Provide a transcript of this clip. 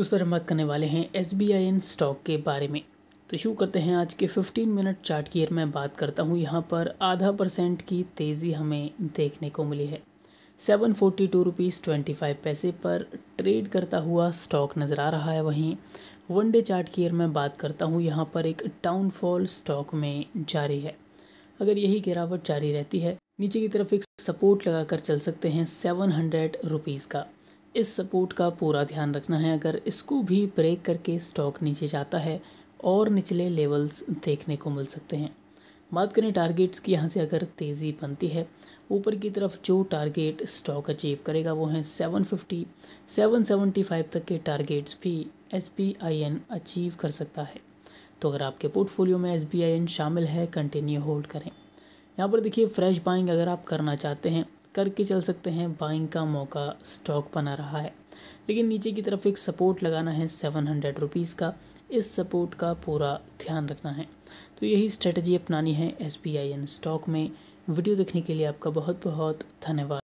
तो सर हम बात करने वाले हैं S B I N stock के बारे में तो शुरू करते हैं आज के 15 मिनट चार्ट की अगर मैं बात करता हूँ यहाँ पर आधा परसेंट की तेज़ी हमें देखने को मिली है seven forty two rupees twenty five पैसे पर ट्रेड करता हुआ स्टॉक नज़र आ रहा है वहीं वन डे चार्ट की अगर मैं बात करता हूँ यहाँ पर एक डाउनफॉल स्टॉक में जारी है अगर यही गिरावट जारी रहती है नीचे की तरफ एक सपोर्ट लगाकर चल सकते हैं सेवन हंड्रेड रुपीज़ का इस सपोर्ट का पूरा ध्यान रखना है अगर इसको भी ब्रेक करके स्टॉक नीचे जाता है और निचले लेवल्स देखने को मिल सकते हैं बात करें टारगेट्स की यहाँ से अगर तेज़ी बनती है ऊपर की तरफ जो टारगेट स्टॉक अचीव करेगा वो है 750, 775 तक के टारगेट्स भी एस अचीव कर सकता है तो अगर आपके पोर्टफोलियो में एस शामिल है कंटिन्यू होल्ड करें यहाँ पर देखिए फ्रेश बाइंग अगर आप करना चाहते हैं करके चल सकते हैं बाइंग का मौका स्टॉक बना रहा है लेकिन नीचे की तरफ एक सपोर्ट लगाना है सेवन हंड्रेड रुपीज़ का इस सपोर्ट का पूरा ध्यान रखना है तो यही स्ट्रेटजी अपनानी है S B I N stock में वीडियो देखने के लिए आपका बहुत बहुत धन्यवाद